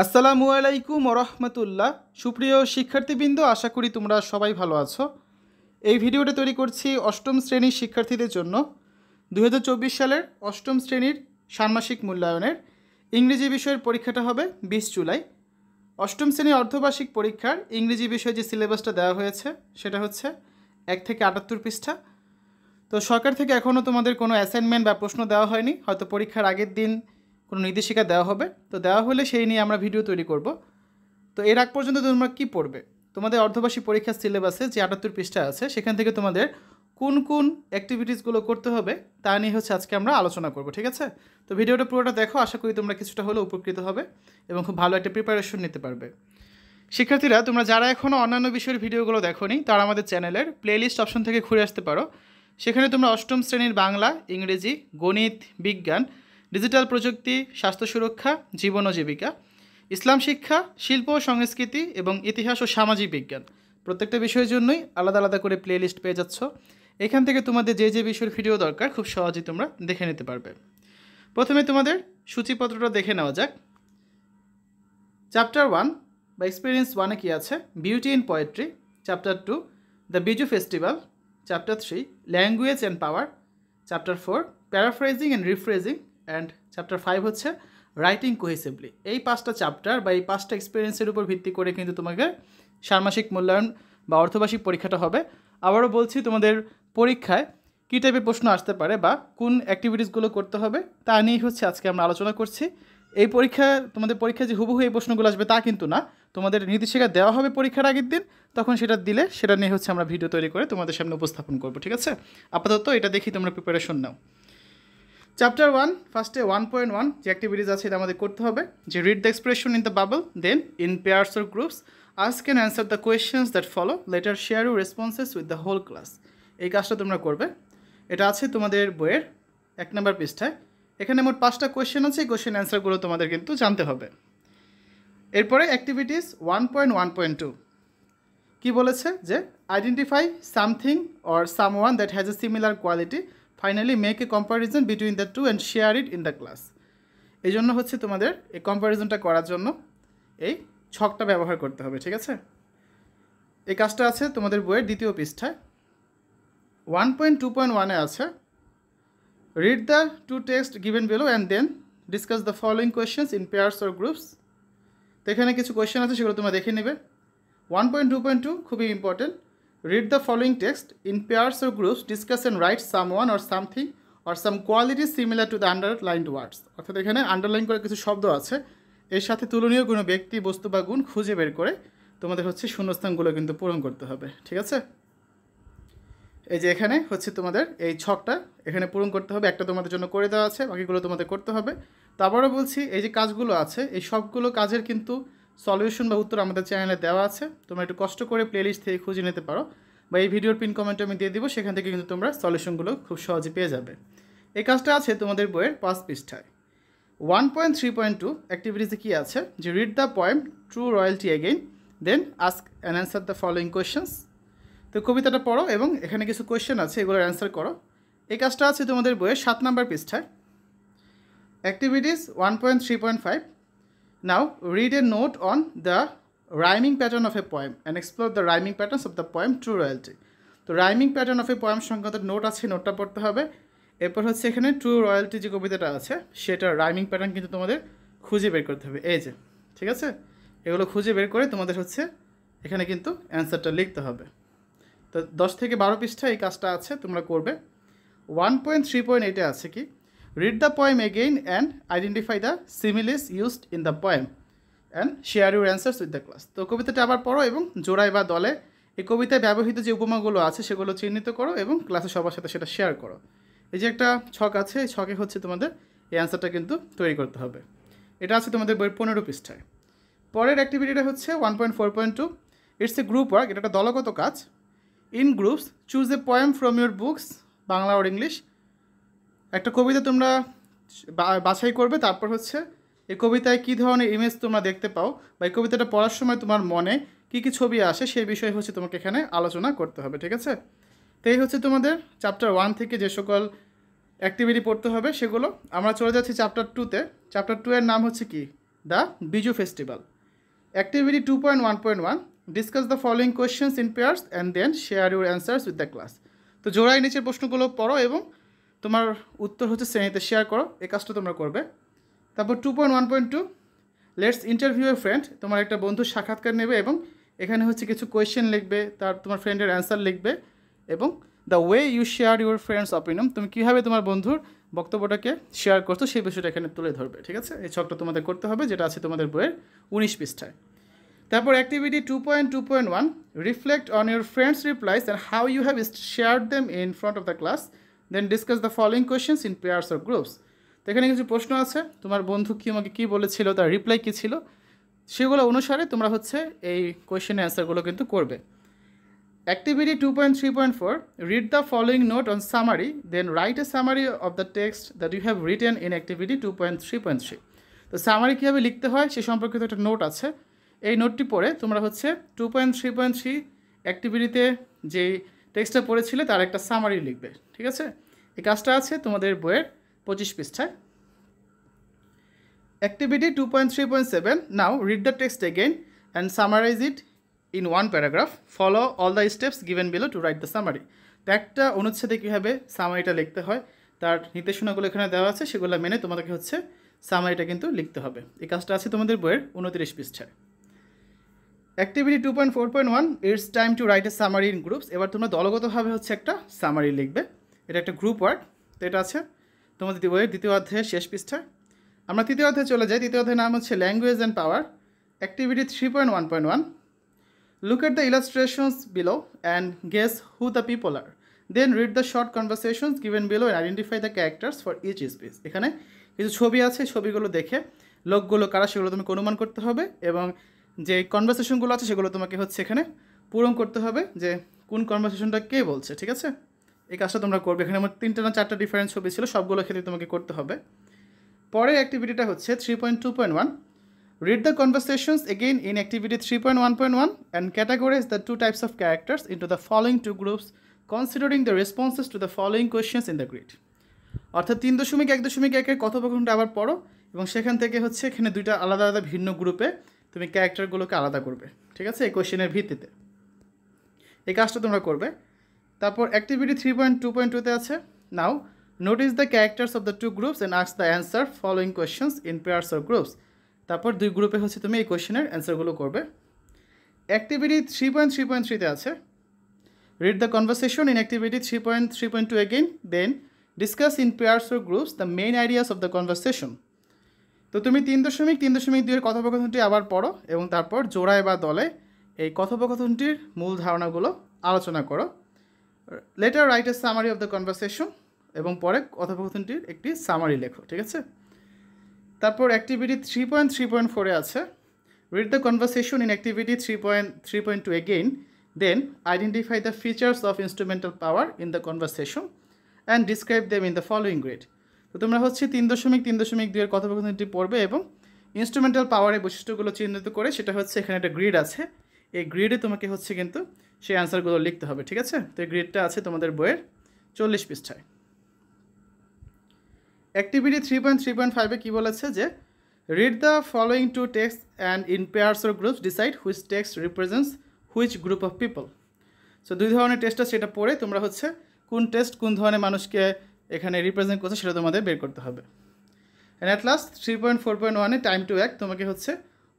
আসসালামু আলাইকুম রহমতুল্লাহ সুপ্রিয় শিক্ষার্থীবৃন্দ আশা করি তোমরা সবাই ভালো আছো এই ভিডিওটা তৈরি করছি অষ্টম শ্রেণীর শিক্ষার্থীদের জন্য দু সালের অষ্টম শ্রেণীর ষান্মাসিক মূল্যায়নের ইংরেজি বিষয়ের পরীক্ষাটা হবে বিশ জুলাই অষ্টম শ্রেণীর অর্ধবার্ষিক পরীক্ষার ইংরেজি বিষয়ে যে সিলেবাসটা দেওয়া হয়েছে সেটা হচ্ছে এক থেকে আটাত্তর পৃষ্ঠা তো সরকার থেকে এখনও তোমাদের কোনো অ্যাসাইনমেন্ট বা প্রশ্ন দেওয়া হয়নি হয়তো পরীক্ষার আগের দিন কোনো নির্দেশিকা দেওয়া হবে তো দেওয়া হলে সেই নিয়ে আমরা ভিডিও তৈরি করব তো এর আগ পর্যন্ত তোমরা কি পড়বে তোমাদের অর্ধবাসী পরীক্ষার সিলেবাসে যে আটাত্তর পৃষ্ঠা আছে সেখান থেকে তোমাদের কোন কোন অ্যাক্টিভিটিসগুলো করতে হবে তা নিয়ে হচ্ছে আজকে আমরা আলোচনা করব ঠিক আছে তো ভিডিওটা পুরোটা দেখো আশা করি তোমরা কিছুটা হলেও উপকৃত হবে এবং খুব ভালো একটা প্রিপারেশন নিতে পারবে শিক্ষার্থীরা তোমরা যারা এখনও অন্যান্য বিষয়ের ভিডিওগুলো দেখোনি তারা আমাদের চ্যানেলের প্লেলিস্ট অপশন থেকে ঘুরে আসতে পারো সেখানে তোমরা অষ্টম শ্রেণীর বাংলা ইংরেজি গণিত বিজ্ঞান ডিজিটাল প্রযুক্তি স্বাস্থ্য সুরক্ষা জীবন ও জীবিকা ইসলাম শিক্ষা শিল্প ও সংস্কৃতি এবং ইতিহাস ও সামাজিক বিজ্ঞান প্রত্যেকটা বিষয়ের জন্যই আলাদা আলাদা করে প্লে লিস্ট পেয়ে যাচ্ছ এখান থেকে তোমাদের যে যে বিষয়ের ভিডিও দরকার খুব সহজেই তোমরা দেখে নিতে পারবে প্রথমে তোমাদের সূচিপত্রটা দেখে নেওয়া যাক চ্যাপ্টার ওয়ান বা এক্সপিরিয়েন্স ওয়ানে কী আছে beauty in poetry chapter two the Biju festival chapter three language and power chapter four paraphrasing and rephrasing and chapter five হচ্ছে রাইটিং কোহেসিভলি এই পাঁচটা চ্যাপ্টার বা এই পাঁচটা এক্সপিরিয়েন্সের উপর ভিত্তি করে কিন্তু তোমাকে ষান্মাসিক মূল্যায়ন বা অর্থবার্ষিক পরীক্ষাটা হবে আবারও বলছি তোমাদের পরীক্ষায় কী টাইপের প্রশ্ন আসতে পারে বা কোন অ্যাক্টিভিটিসগুলো করতে হবে তা নিয়েই হচ্ছে আজকে আমরা আলোচনা করছি এই পরীক্ষা তোমাদের পরীক্ষা যে হুবহু এই প্রশ্নগুলো আসবে তা কিন্তু না তোমাদের নির্দেশিকা দেওয়া হবে পরীক্ষার আগের দিন তখন সেটা দিলে সেটা নিয়ে হচ্ছে আমরা ভিডিও তৈরি করে তোমাদের সামনে উপস্থাপন করবো ঠিক আছে আপাতত এটা দেখি তোমরা প্রিপারেশন নাও চ্যাপ্টার ওয়ান ফার্স্টে ওয়ান পয়েন্ট ওয়ান যে অ্যাক্টিভিটিস আছে এটা আমাদের করতে হবে যে read the expression in the bubble then in pairs or groups ask ক্যান answer the questions that follow later share you responses with the whole class এই কাজটা তোমরা করবে এটা আছে তোমাদের বইয়ের এক নম্বর পৃষ্ঠায় এখানে মোট পাঁচটা কোয়েশ্চেন আছে এই কোয়েশ্চেন অ্যান্সারগুলো তোমাদের কিন্তু জানতে হবে এরপরে activities one point one point two কী বলেছে যে identify something or someone that has a similar quality finally make a comparison between the two and share it in the class এই জন্য হচ্ছে তোমাদের এই কম্পারিজনটা করার জন্য এই ছকটা ব্যবহার করতে হবে ঠিক আছে এই কাজটা আছে তোমাদের বইয়ের দ্বিতীয় পৃষ্ঠায় ওয়ান পয়েন্ট টু পয়েন্ট ওয়ানে আছে read the two text given below and then discuss the following questions in pairs or groups তো এখানে কিছু কোয়েশ্চেন আছে সেগুলো তোমরা দেখে নেবে one point two point two খুবই important Read the following text in pairs or groups, discuss and write someone or something or some quality similar to the underlined words. অর্থাৎ এখানে আন্ডারলাইন করে কিছু শব্দ আছে এর সাথে তুলনীয় কোনো ব্যক্তি বস্তু বা গুণ খুঁজে বের করে তোমাদের হচ্ছে শূন্যস্থানগুলো কিন্তু পূরণ করতে হবে ঠিক আছে এই যে এখানে হচ্ছে তোমাদের এই ছকটা এখানে পূরণ করতে হবে একটা তোমাদের জন্য করে দেওয়া আছে বাকিগুলো তোমাদের করতে হবে তারপরে বলছি এই যে কাজগুলো আছে এই সবগুলো কাজের কিন্তু সলিউশন বা উত্তর আমাদের চ্যানেলে দেওয়া আছে তোমরা একটু কষ্ট করে প্লেলিস্ট থেকে খুঁজে নিতে পারো বা এই ভিডিওর পিন কমেন্ট আমি দিয়ে দিব সেখান থেকে কিন্তু তোমরা সলিউশনগুলো খুব সহজে পেয়ে যাবে এই কাজটা আছে তোমাদের বইয়ের পাঁচ পৃষ্ঠায় one point three point two অ্যাক্টিভিটিসে কী আছে যে read the poem true royalty again then ask and answer the following questions তো কবিতাটা পড়ো এবং এখানে কিছু কোয়েশ্চেন আছে এগুলোর অ্যান্সার করো এই কাজটা আছে তোমাদের বইয়ের সাত নাম্বার পৃষ্ঠায় activities one point three point five Now read a note on the rhyming pattern of a poem and explore the rhyming patterns of the poem True Royalty. তো rhyming pattern of a poem সংক্রান্ত note আছে নোটটা পড়তে হবে এরপর হচ্ছে এখানে true royalty যে কবিতাটা আছে সেটার রাইমিং প্যাটার্ন কিন্তু তোমাদের খুঁজে বের করতে হবে এই যে ঠিক আছে এগুলো খুঁজে বের করে তোমাদের হচ্ছে এখানে কিন্তু অ্যান্সারটা লিখতে হবে তো দশ থেকে বারো পৃষ্ঠা এই কাজটা আছে তোমরা করবে ওয়ান পয়েন্ট থ্রি পয়েন্ট এটা আছে কি Read the poem again and identify the similes used in the poem and share your answers with the class তো কবিতাটা আবার পড়ো এবং জোড়ায় বা দলে এই কবিতায় ব্যবহৃত যে উপমাগুলো আছে সেগুলো চিহ্নিত করো এবং ক্লাসে সবার সাথে সেটা শেয়ার করো এই যে একটা ছক আছে এই ছকে হচ্ছে তোমাদের এই অ্যান্সারটা কিন্তু তৈরি করতে হবে এটা আছে তোমাদের বইয়ের পনেরো পৃষ্ঠায় পরের অ্যাক্টিভিটিটা হচ্ছে one point four point two it's a group work এটা একটা দলগত কাজ in groups choose a poem from your books Bangla or English একটা কবিতা তোমরা বাছাই করবে তারপর হচ্ছে এই কবিতায় কি ধরনের ইমেজ তোমরা দেখতে পাও বা এই কবিতাটা পড়ার সময় তোমার মনে কি কি ছবি আসে সেই বিষয়ে হচ্ছে তোমাকে এখানে আলোচনা করতে হবে ঠিক আছে তো এই হচ্ছে তোমাদের চ্যাপ্টার ওয়ান থেকে যে সকল অ্যাক্টিভিটি পড়তে হবে সেগুলো আমরা চলে যাচ্ছি চ্যাপ্টার টুতে চ্যাপ্টার টু এর নাম হচ্ছে কি the Biju festival activity two point one point one discuss the following questions in pairs and then share your answers with the class তো জোড়ায় নিচের প্রশ্নগুলো পড়ো এবং তোমার উত্তর হচ্ছে শ্রেণীতে শেয়ার করো এই কাজটা তোমরা করবে তারপর two point one point two let's interview a friend তোমার একটা বন্ধু সাক্ষাৎকার নেবে এবং এখানে হচ্ছে কিছু কোয়েশ্চেন লিখবে তার তোমার ফ্রেন্ডের অ্যান্সার লিখবে এবং the way you share your friends opinion তুমি কীভাবে তোমার বন্ধুর বক্তব্যটাকে শেয়ার করছো সেই বিষয়টা এখানে তুলে ধরবে ঠিক আছে এই ছকটা তোমাদের করতে হবে যেটা আছে তোমাদের বইয়ের উনিশ পৃষ্ঠায় তারপর activity two point two point one reflect on your friends replies and how you have share them in front of the class then discuss the following questions in pairs or groups তো এখানে কিছু প্রশ্ন আছে তোমার বন্ধু কি আমাকে কী বলেছিল তার রিপ্লাই কী ছিল সেগুলো অনুসারে তোমরা হচ্ছে এই কোয়েশ্চেনের অ্যান্সারগুলো কিন্তু করবে activity two point three point four read the following note on summary then write a summary of the text that you have written in activity two point three point three তো সামারি কীভাবে লিখতে হয় সে সম্পর্কিত একটা note আছে এই নোটটি পড়ে তোমরা হচ্ছে two point three point three অ্যাক্টিভিটিতে যেই টেক্সটটা পড়েছিলে তার একটা সামারি লিখবে ঠিক আছে এই কাজটা আছে তোমাদের বইয়ের পঁচিশ পৃষ্ঠায় activity two point three point seven now read the text again and summarise it in one paragraph follow all the steps given below to write the summary তো একটা অনুচ্ছেদে কীভাবে সামারিটা লিখতে হয় তার নির্দেশনাগুলো এখানে দেওয়া আছে সেগুলো মেনে তোমাদেরকে হচ্ছে সামারিটা কিন্তু লিখতে হবে এই কাজটা আছে তোমাদের বইয়ের উনত্রিশ পৃষ্ঠায় activity two point four point one it's time to write a summary in groups এবার তোমরা দলগতভাবে হচ্ছে একটা সামারি লিখবে এটা একটা গ্রুপ ওয়ার্ক তো এটা আছে তোমাদের বইয়ের দ্বিতীয় অধ্যায়ের শেষ পৃষ্ঠা আমরা তৃতীয় অধ্যায়ে চলে যাই তৃতীয় অধ্যায়ের নাম হচ্ছে language and power activity three point one point one look at the illustrations below and guess who the people are then read the short conversations given below and identify the characters for each speech এখানে কিছু ছবি আছে ছবিগুলো দেখে লোকগুলো কারা সেগুলো তোমাকে অনুমান করতে হবে এবং যে কনভারসেশনগুলো আছে সেগুলো তোমাকে হচ্ছে এখানে পূরণ করতে হবে যে কোন কনভারসেশনটা কে বলছে ঠিক আছে এই কাজটা তোমরা করবে এখানে আমার তিনটা না চারটা ডিফারেন্ট ছবি ছিল সবগুলো ক্ষেত্রে তোমাকে করতে হবে পরের অ্যাক্টিভিটিটা হচ্ছে three point two point one read the conversations again in activity three point one point one and categorise the two types of characters into the following two groups considering the responses to the following questions in the grid অর্থাৎ তিন দশমিক এক দশমিক একের কথোপকথনটা আবার পড়ো এবং সেখান থেকে হচ্ছে এখানে দুইটা আলাদা আলাদা ভিন্ন গ্রুপে তুমি ক্যারেক্টারগুলোকে আলাদা করবে ঠিক আছে এই কোয়েশ্চেনের ভিত্তিতে এই কাজটা তোমরা করবে তারপর activity three point two point টুতে আছে now notice the characters of the two groups and আক্স the answer following questions in pairs or groups তারপর দুই গ্রুপে হচ্ছে তুমি এই কোয়েশ্চেনের অ্যান্সারগুলো করবে activity three point three point থ্রিতে আছে the in activity three point three point two again then discuss in pairs of groups the main ideas of the conversation তো তুমি তিন দশমিক তিন দশমিক দুইয়ের কথোপকথনটি আবার পড়ো এবং তারপর জোড়ায় বা দলে এই কথোপকথনটির মূল ধারণাগুলো আলোচনা করো later write a summary of the conversation এবং পরে কথোপকথনটির একটি সামারি লেখো ঠিক আছে তারপর activity three point three point ফোরে আছে read the conversation in activity three point three point two again then identify the features of instrumental power in the conversation and describe them in the following grid তো তোমরা হচ্ছে তিন দশমিক তিন দশমিক দুইয়ের কথোপকথনটি পড়বে এবং ইনস্ট্রুমেন্টাল পাওয়ারের বৈশিষ্ট্যগুলো চিহ্নিত করে সেটা হচ্ছে এখানে একটা গ্রিড আছে এই গ্রিডে তোমাকে হচ্ছে কিন্তু সেই অ্যান্সারগুলো লিখতে হবে ঠিক আছে তো এই গ্রিডটা আছে তোমাদের বইয়ের চল্লিশ পৃষ্ঠায় activity three point three point ফাইভে কী বলেছে যে read the following two text and in pairs or groups decide which text represents which group of people so দুই ধরনের টেস্ট আছে সেটা পড়ে তোমরা হচ্ছে কোন টেস্ট কোন ধরনের মানুষকে এখানে রিপ্রেজেন্ট করছে সেটা তোমাদের বের করতে হবে and at last three point four point ওয়ানে টাইম টু অ্যাক্ট তোমাকে হচ্ছে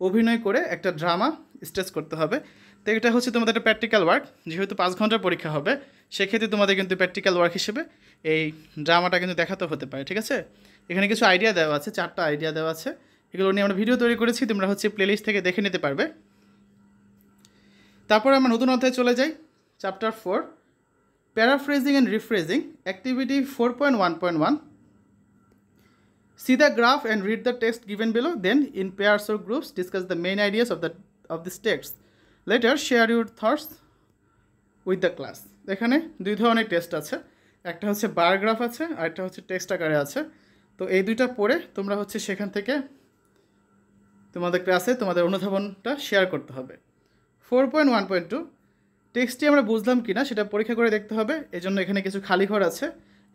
অভিনয় করে একটা ড্রামা স্ট্রেস করতে হবে তো এটা হচ্ছে তোমাদের একটা প্র্যাকটিক্যাল ওয়ার্ক যেহেতু পাঁচ ঘন্টার পরীক্ষা হবে সেক্ষেত্রে তোমাদের কিন্তু প্র্যাকটিক্যাল ওয়ার্ক হিসেবে এই ড্রামাটা কিন্তু দেখাতে হতে পারে ঠিক আছে এখানে কিছু আইডিয়া দেওয়া আছে চারটা আইডিয়া দেওয়া আছে এগুলো নিয়ে আমরা ভিডিও তৈরি করেছি তোমরা হচ্ছে প্লেলিস্ট থেকে দেখে নিতে পারবে তারপরে আমরা নতুন অধ্যায়ে চলে যাই chapter four paraphrasing and rephrasing activity four point one point one see the graph and read the text given below then in pairs of groups discuss the main ideas of the of this text. Later share your thoughts with the class. এখানে দুই ধরনের test আছে একটা হচ্ছে বায়োগ্রাফ আছে আর একটা হচ্ছে text আকারে আছে তো এই দুইটা পড়ে তোমরা হচ্ছে সেখান থেকে তোমাদের ক্লাসে তোমাদের অনুধাবনটা শেয়ার করতে হবে four point one point two টেক্সটটি আমরা বুঝলাম কি না সেটা পরীক্ষা করে দেখতে হবে এই জন্য এখানে কিছু খালি ঘর আছে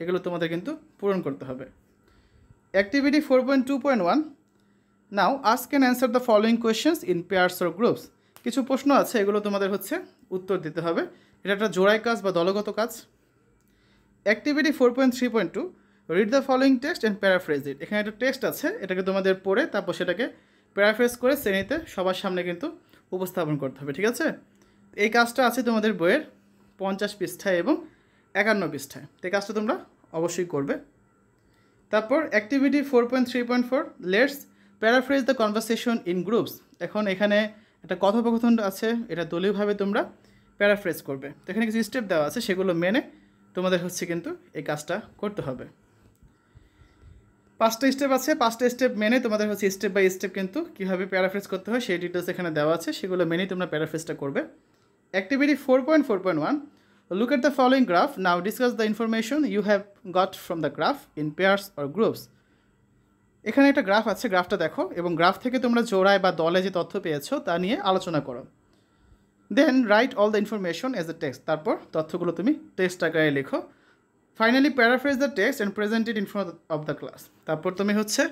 এগুলো তোমাদের কিন্তু পূরণ করতে হবে activity four point two point one now ask ক্যান answer the following questions in pairs or groups কিছু প্রশ্ন আছে এগুলো তোমাদের হচ্ছে উত্তর দিতে হবে এটা একটা জোড়ায় কাজ বা দলগত কাজ activity four point three point two read the following text and paraphrase it এখানে একটা টেস্ট আছে এটাকে তোমাদের পড়ে তারপর সেটাকে প্যারাফ্রেজ করে শ্রেণীতে সবার সামনে কিন্তু উপস্থাপন করতে হবে ঠিক আছে এই কাজটা আছে তোমাদের বইয়ের পঞ্চাশ পৃষ্ঠায় এবং একান্ন পৃষ্ঠায় এই কাজটা তোমরা অবশ্যই করবে তারপর activity four point three point four let's paraphrase the conversation in groups এখন এখানে একটা কথোপকথন আছে এটা দলীয়ভাবে তোমরা প্যারাফ্রেজ করবে তো এখানে কিছু স্টেপ দেওয়া আছে সেগুলো মেনে তোমাদের হচ্ছে কিন্তু এই কাজটা করতে হবে পাঁচটা স্টেপ আছে পাঁচটা স্টেপ মেনে তোমাদের হচ্ছে স্টেপ বাই স্টেপ কিন্তু কীভাবে প্যারাফ্রেজ করতে হয় সেই ডিটেলস এখানে দেওয়া আছে সেগুলো মেনে তোমরা প্যারাফ্রেজটা করবে activity four point four point one look at the following graph now discuss the information you have got from the graph in pairs or groups এখানে একটা গ্রাফ আছে গ্রাফটা দেখো এবং গ্রাফ থেকে তোমরা জোড়ায় বা দলে যে তথ্য পেয়েছো তা নিয়ে আলোচনা করো then write all the information as a text তারপর তথ্যগুলো তুমি টেক্সট আকারে লেখো finally paraphrase the text and presented in form of the class তারপর তুমি হচ্ছে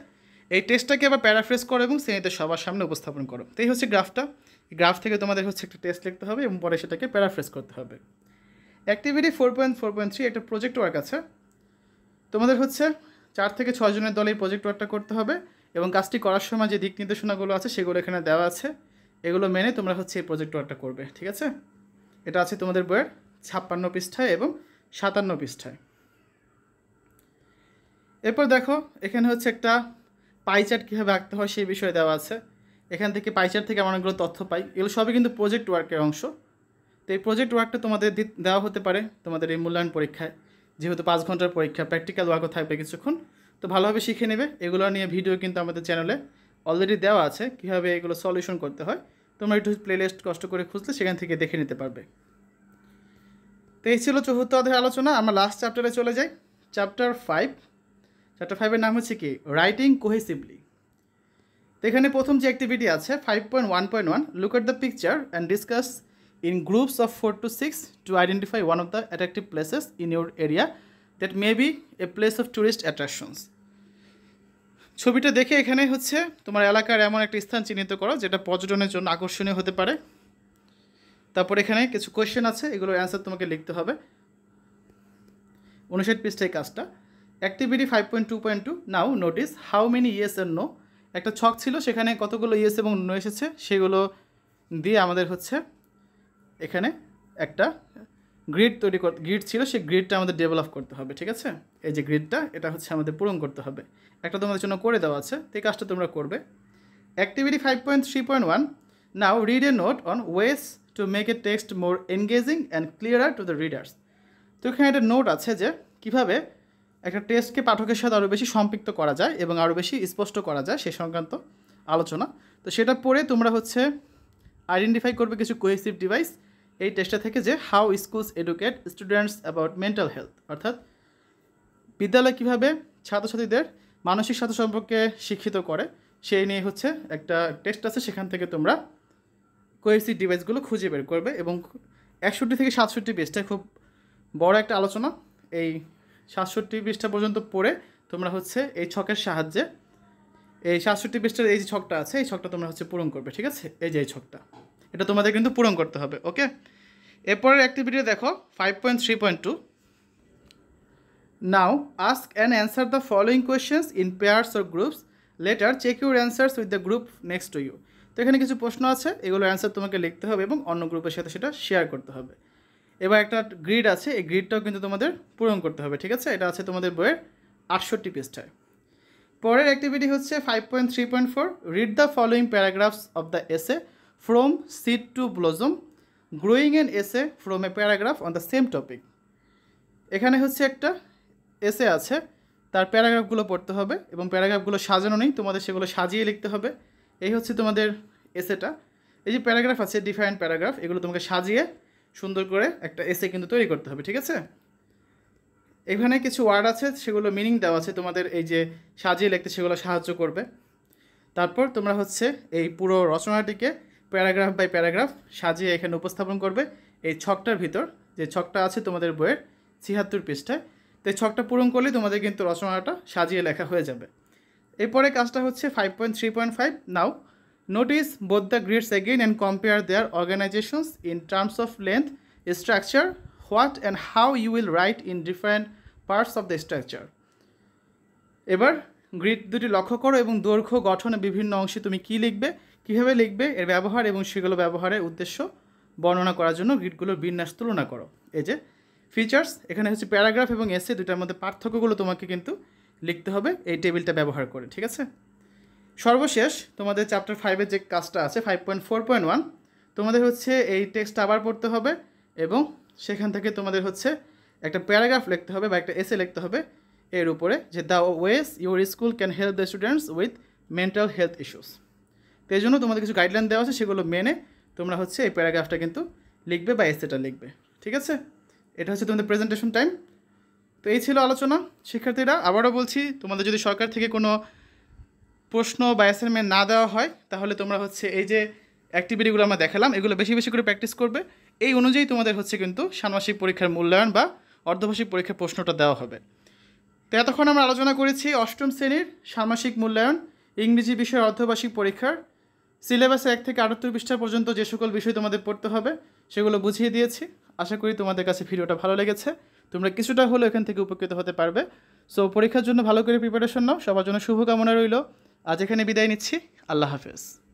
এই টেস্টটাকে আবার প্যারাফ্রেজ করো এবং শ্রেণীতে সবার সামনে উপস্থাপন করো তো এই হচ্ছে গ্রাফটা গ্রাফ থেকে তোমাদের হচ্ছে একটা টেস্ট লিখতে হবে এবং পরে সেটাকে প্যারাফ্রেজ করতে হবে activity four point four point three একটা প্রজেক্ট ওয়ার্ক আছে তোমাদের হচ্ছে চার থেকে ছজনের দলে এই প্রজেক্ট ওয়ার্কটা করতে হবে এবং কাজটি করার সময় যে দিক নির্দেশনাগুলো আছে সেগুলো এখানে দেওয়া আছে এগুলো মেনে তোমরা হচ্ছে এই প্রজেক্ট ওয়ার্কটা করবে ঠিক আছে এটা আছে তোমাদের বইয়ের ছাপ্পান্ন পৃষ্ঠায় এবং সাতান্ন পৃষ্ঠায় এরপর দেখো এখানে হচ্ছে একটা পাইচার্ট কীভাবে আঁকতে হয় সেই বিষয়ে দেওয়া আছে এখান থেকে পাইচার্ট থেকে আমরা অনেকগুলো তথ্য পাই এগুলো সবই কিন্তু প্রজেক্ট ওয়ার্কের অংশ তো এই প্রজেক্ট ওয়ার্কটা তোমাদের দেওয়া হতে পারে তোমাদের এই মূল্যায়ন পরীক্ষায় যেহেতু পাঁচ ঘন্টার পরীক্ষা প্র্যাকটিক্যাল ওয়ার্কও থাকবে কিছুক্ষণ তো ভালোভাবে শিখে নেবে এগুলো নিয়ে ভিডিও কিন্তু আমাদের চ্যানেলে অলরেডি দেওয়া আছে কীভাবে এগুলো সলিউশন করতে হয় তোমরা একটু প্লেলিস্ট কষ্ট করে খুঁজলে সেখান থেকে দেখে নিতে পারবে তো এই ছিল চতুর্থ অধ্যায়ের আলোচনা আমরা লাস্ট চ্যাপ্টারে চলে যাই চ্যাপ্টার ফাইভ চ্যাপ্টার ফাইভের নাম হচ্ছে কি রাইটিং কোহেসিভলি তো এখানে প্রথম যে অ্যাক্টিভিটি আছে five point one point one look at the picture and discuss in groups of 4 to 6 to identify one of the attractive places in your area that may be a place of tourist attractions ছবিটা দেখে এখানে হচ্ছে তোমার এলাকার এমন একটা স্থান চিহ্নিত করো যেটা পর্যটনের জন্য আকর্ষণীয় হতে পারে তারপর এখানে কিছু কোয়েশ্চেন আছে এগুলো অ্যান্সার তোমাকে লিখতে হবে উনষাট পৃষ্ঠায় কাজটা activity five point two point two now notice how many yes and no একটা ছক ছিল সেখানে কতগুলো ইয়েস এবং নো এসেছে সেগুলো দিয়ে আমাদের হচ্ছে এখানে একটা গ্রিড তৈরি করতে গ্রিড ছিল সেই গ্রিডটা আমাদের ডেভেলপ করতে হবে ঠিক আছে এই যে গ্রিডটা এটা হচ্ছে আমাদের পূরণ করতে হবে একটা তোমাদের জন্য করে দেওয়া আছে এই কাজটা তোমরা করবে activity five point three point one now read a note on ways to make a text more engaging and clear to the readers তো এখানে একটা নোট আছে যে কিভাবে একটা টেস্টকে পাঠকের সাথে আরও বেশি সম্পৃক্ত করা যায় এবং আরও বেশি স্পষ্ট করা যায় সে সংক্রান্ত আলোচনা তো সেটা পড়ে তোমরা হচ্ছে আইডেন্টিফাই করবে কিছু কোহেসিভ ডিভাইস এই টেস্টটা থেকে যে how schools educate students about mental health অর্থাৎ বিদ্যালয় কীভাবে ছাত্রছাত্রীদের মানসিক স্বাস্থ্য সম্পর্কে শিক্ষিত করে সেই নিয়ে হচ্ছে একটা টেস্ট আছে সেখান থেকে তোমরা কোয়েসি ডিভাইসগুলো খুঁজে বের করবে এবং একষট্টি থেকে সাতষট্টি পেজটা খুব বড় একটা আলোচনা এই সাতষট্টি পৃষ্ঠা পর্যন্ত পড়ে তোমরা হচ্ছে এই ছকের সাহায্যে এই সাতষট্টি পৃষ্ঠার এই যে ছকটা আছে এই ছকটা তোমরা হচ্ছে পূরণ করবে ঠিক আছে এই যে এই ছকটা এটা তোমাদের কিন্তু পূরণ করতে হবে ওকে এরপরের অ্যাক্টিভিটি দেখো five point three point two now ask and answer the following questions in pairs or groups later check your answers with the group next to you তো এখানে কিছু প্রশ্ন আছে এগুলো অ্যান্সার তোমাকে লিখতে হবে এবং অন্য গ্রুপের সাথে সেটা শেয়ার করতে হবে এবার একটা গ্রিড আছে এই গ্রিডটাও কিন্তু তোমাদের পূরণ করতে হবে ঠিক আছে এটা আছে তোমাদের বইয়ের আটষট্টি পৃষ্ঠায় পরের অ্যাক্টিভিটি হচ্ছে five point three point four read the following paragraphs of the essay from seed to blossom growing an essay from a paragraph on the same topic এখানে হচ্ছে একটা এসে আছে তার প্যারাগ্রাফগুলো পড়তে হবে এবং প্যারাগ্রাফগুলো সাজানো নেই তোমাদের সেগুলো সাজিয়ে লিখতে হবে এই হচ্ছে তোমাদের এসেটা এই যে প্যারাগ্রাফ আছে ডিফারেন্ট প্যারাগ্রাফ এগুলো তোমাকে সাজিয়ে সুন্দর করে একটা এসে কিন্তু তৈরি করতে হবে ঠিক আছে এখানে কিছু ওয়ার্ড আছে সেগুলো মিনিং দেওয়া আছে তোমাদের এই যে সাজিয়ে লিখতে সেগুলো সাহায্য করবে তারপর তোমরা হচ্ছে এই পুরো রচনাটিকে প্যারাগ্রাফ বাই প্যারাগ্রাফ সাজিয়ে এখানে উপস্থাপন করবে এই ছকটার ভিতর যে ছকটা আছে তোমাদের বইয়ের ছিয়াত্তর পৃষ্ঠায় তো এই ছকটা পূরণ করলে তোমাদের কিন্তু রচনাটা সাজিয়ে লেখা হয়ে যাবে এরপরে কাজটা হচ্ছে five point three point five now notice both the grids again and compare their organisations in terms of length structure what and how you will write in different parts of the structure এবার grid দুটি লক্ষ্য করো এবং দৈর্ঘ্য গঠনে বিভিন্ন অংশে তুমি কি লিখবে কিভাবে লিখবে এর ব্যবহার এবং সেগুলো ব্যবহারের উদ্দেশ্য বর্ণনা করার জন্য গ্রিডগুলোর বিন্যাস তুলনা করো এই যে ফিচার্স এখানে হচ্ছে প্যারাগ্রাফ এবং এসে দুটার মধ্যে পার্থক্যগুলো তোমাকে কিন্তু লিখতে হবে এই টেবিলটা ব্যবহার করে ঠিক আছে সর্বশেষ তোমাদের চ্যাপ্টার ফাইভের যে কাজটা আছে five point four point one তোমাদের হচ্ছে এই টেক্সট আবার পড়তে হবে এবং সেখান থেকে তোমাদের হচ্ছে একটা প্যারাগ্রাফ লিখতে হবে বা একটা এসে লিখতে হবে এর উপরে যে the ways your school can help the students with mental health issues তো এই জন্য তোমাদের কিছু গাইডলাইন দেওয়া আছে সেগুলো মেনে তোমরা হচ্ছে এই প্যারাগ্রাফটা কিন্তু লিখবে বা এসেটা লিখবে ঠিক আছে এটা হচ্ছে তোমাদের প্রেজেন্টেশন টাইম তো এই ছিল আলোচনা শিক্ষার্থীরা আবারও বলছি তোমাদের যদি সরকার থেকে কোনো প্রশ্ন বা অ্যাসাইনমেন্ট না দেওয়া হয় তাহলে তোমরা হচ্ছে এই যে অ্যাক্টিভিটিগুলো আমরা দেখালাম এগুলো বেশি বেশি করে প্র্যাকটিস করবে এই অনুযায়ী তোমাদের হচ্ছে কিন্তু ষাণমাসিক পরীক্ষার মূল্যায়ন বা অর্ধবার্ষিক পরীক্ষার প্রশ্নটা দেওয়া হবে তো এতক্ষণ আমরা আলোচনা করেছি অষ্টম শ্রেণীর ষাণমাসিক মূল্যায়ন ইংরেজি বিষয়ের অর্ধবার্ষিক পরীক্ষার সিলেবাসে এক থেকে আটাত্তর পৃষ্ঠা পর্যন্ত যে সকল বিষয় তোমাদের পড়তে হবে সেগুলো বুঝিয়ে দিয়েছি আশা করি তোমাদের কাছে ভিডিওটা ভালো লেগেছে তোমরা কিছুটা হলেও এখান থেকে উপকৃত হতে পারবে সো পরীক্ষার জন্য ভালো করে প্রিপারেশন নাও সবার জন্য শুভকামনা রইল আজ এখানে বিদায় নিচ্ছি আল্লাহ হাফেজ